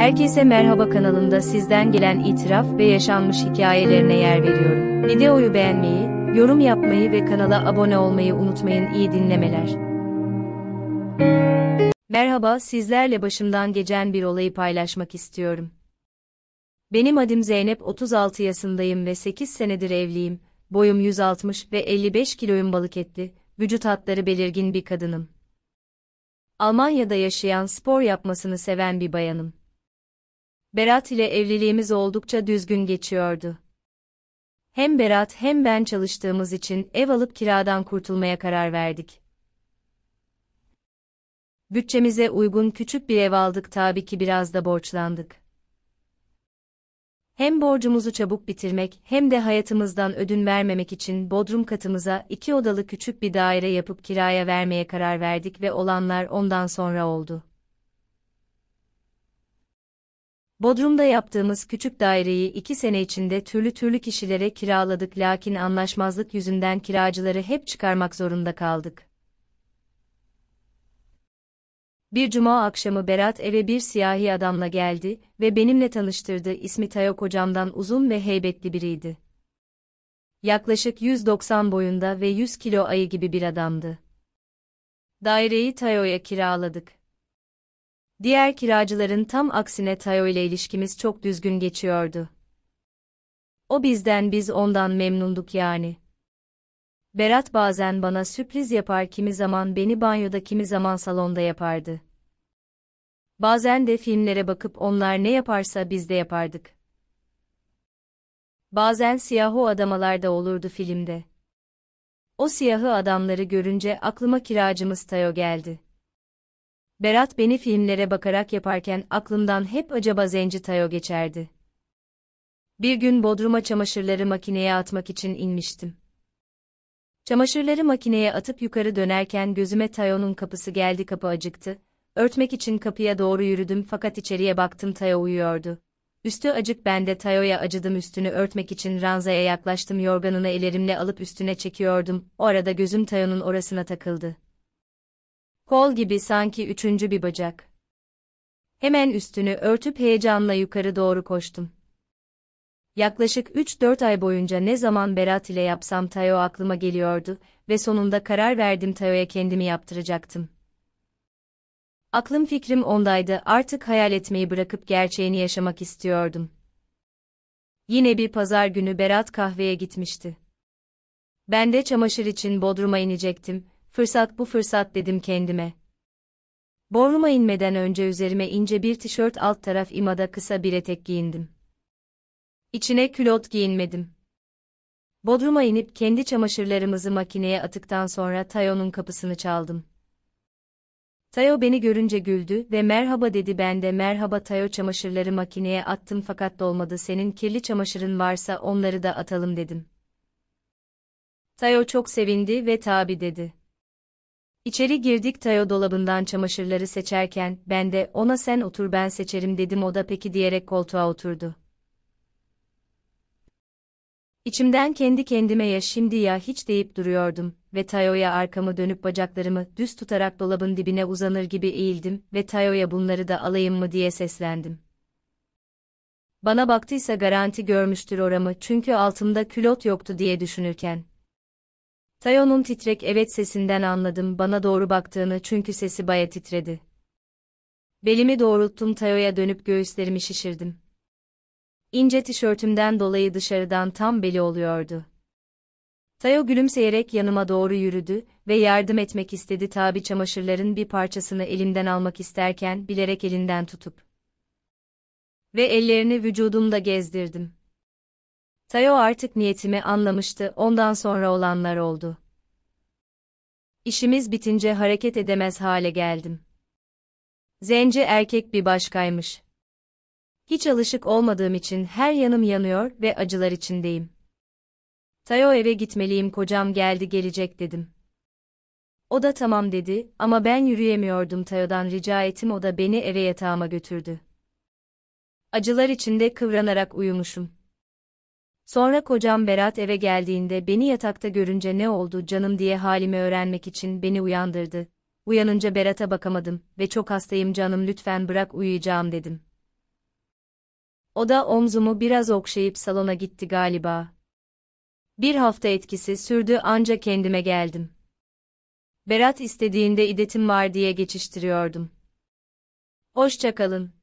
Herkese merhaba kanalımda sizden gelen itiraf ve yaşanmış hikayelerine yer veriyorum. Videoyu beğenmeyi, yorum yapmayı ve kanala abone olmayı unutmayın. İyi dinlemeler. Merhaba sizlerle başımdan geçen bir olayı paylaşmak istiyorum. Benim adım Zeynep 36 yaşındayım ve 8 senedir evliyim. Boyum 160 ve 55 kiloyum balık etli, vücut hatları belirgin bir kadınım. Almanya'da yaşayan spor yapmasını seven bir bayanım. Berat ile evliliğimiz oldukça düzgün geçiyordu. Hem Berat hem ben çalıştığımız için ev alıp kiradan kurtulmaya karar verdik. Bütçemize uygun küçük bir ev aldık tabii ki biraz da borçlandık. Hem borcumuzu çabuk bitirmek hem de hayatımızdan ödün vermemek için bodrum katımıza iki odalı küçük bir daire yapıp kiraya vermeye karar verdik ve olanlar ondan sonra oldu. Bodrum'da yaptığımız küçük daireyi iki sene içinde türlü türlü kişilere kiraladık lakin anlaşmazlık yüzünden kiracıları hep çıkarmak zorunda kaldık. Bir cuma akşamı Berat eve bir siyahi adamla geldi ve benimle tanıştırdı İsmi Tayok hocamdan uzun ve heybetli biriydi. Yaklaşık 190 boyunda ve 100 kilo ayı gibi bir adamdı. Daireyi Tayo'ya kiraladık. Diğer kiracıların tam aksine Tayo ile ilişkimiz çok düzgün geçiyordu. O bizden biz ondan memnunduk yani. Berat bazen bana sürpriz yapar kimi zaman beni banyoda kimi zaman salonda yapardı. Bazen de filmlere bakıp onlar ne yaparsa biz de yapardık. Bazen siyahı adamalar da olurdu filmde. O siyahı adamları görünce aklıma kiracımız Tayo geldi. Berat beni filmlere bakarak yaparken aklımdan hep acaba Zenci Tayo geçerdi. Bir gün Bodrum'a çamaşırları makineye atmak için inmiştim. Çamaşırları makineye atıp yukarı dönerken gözüme Tayo'nun kapısı geldi kapı acıktı. Örtmek için kapıya doğru yürüdüm fakat içeriye baktım Tayo uyuyordu. Üstü acık ben de Tayo'ya acıdım üstünü örtmek için ranzaya yaklaştım yorganını ellerimle alıp üstüne çekiyordum. O arada gözüm Tayo'nun orasına takıldı. Kol gibi sanki üçüncü bir bacak. Hemen üstünü örtüp heyecanla yukarı doğru koştum. Yaklaşık 3-4 ay boyunca ne zaman Berat ile yapsam Tayo aklıma geliyordu ve sonunda karar verdim Tayo'ya kendimi yaptıracaktım. Aklım fikrim ondaydı artık hayal etmeyi bırakıp gerçeğini yaşamak istiyordum. Yine bir pazar günü Berat kahveye gitmişti. Ben de çamaşır için Bodrum'a inecektim fırsat bu fırsat dedim kendime. Bornuma inmeden önce üzerime ince bir tişört alt taraf imada kısa bir etek giyindim. İçine külot giyinmedim. Bodruma inip kendi çamaşırlarımızı makineye atıktan sonra Tayo'nun kapısını çaldım. Tayo beni görünce güldü ve merhaba dedi ben de merhaba Tayo çamaşırları makineye attım fakat dolmadı senin kirli çamaşırın varsa onları da atalım dedim. Tayo çok sevindi ve tabi dedi. İçeri girdik Tayo dolabından çamaşırları seçerken ben de ona sen otur ben seçerim dedim o da peki diyerek koltuğa oturdu. İçimden kendi kendime ya şimdi ya hiç deyip duruyordum ve Tayo'ya arkamı dönüp bacaklarımı düz tutarak dolabın dibine uzanır gibi eğildim ve Tayo'ya bunları da alayım mı diye seslendim. Bana baktıysa garanti görmüştür oramı çünkü altımda külot yoktu diye düşünürken. Tayo'nun titrek evet sesinden anladım bana doğru baktığını çünkü sesi baya titredi. Belimi doğrulttum Tayo'ya dönüp göğüslerimi şişirdim. İnce tişörtümden dolayı dışarıdan tam beli oluyordu. Tayo gülümseyerek yanıma doğru yürüdü ve yardım etmek istedi tabi çamaşırların bir parçasını elimden almak isterken bilerek elinden tutup. Ve ellerini vücudumda gezdirdim. Tayo artık niyetimi anlamıştı, ondan sonra olanlar oldu. İşimiz bitince hareket edemez hale geldim. Zence erkek bir başkaymış. Hiç alışık olmadığım için her yanım yanıyor ve acılar içindeyim. Tayo eve gitmeliyim kocam geldi gelecek dedim. O da tamam dedi ama ben yürüyemiyordum Tayo'dan rica ettim o da beni eve yatağıma götürdü. Acılar içinde kıvranarak uyumuşum. Sonra kocam Berat eve geldiğinde beni yatakta görünce ne oldu canım diye halimi öğrenmek için beni uyandırdı. Uyanınca Berat'a bakamadım ve çok hastayım canım lütfen bırak uyuyacağım dedim. O da omzumu biraz okşayıp salona gitti galiba. Bir hafta etkisi sürdü anca kendime geldim. Berat istediğinde idetim var diye geçiştiriyordum. Hoşçakalın.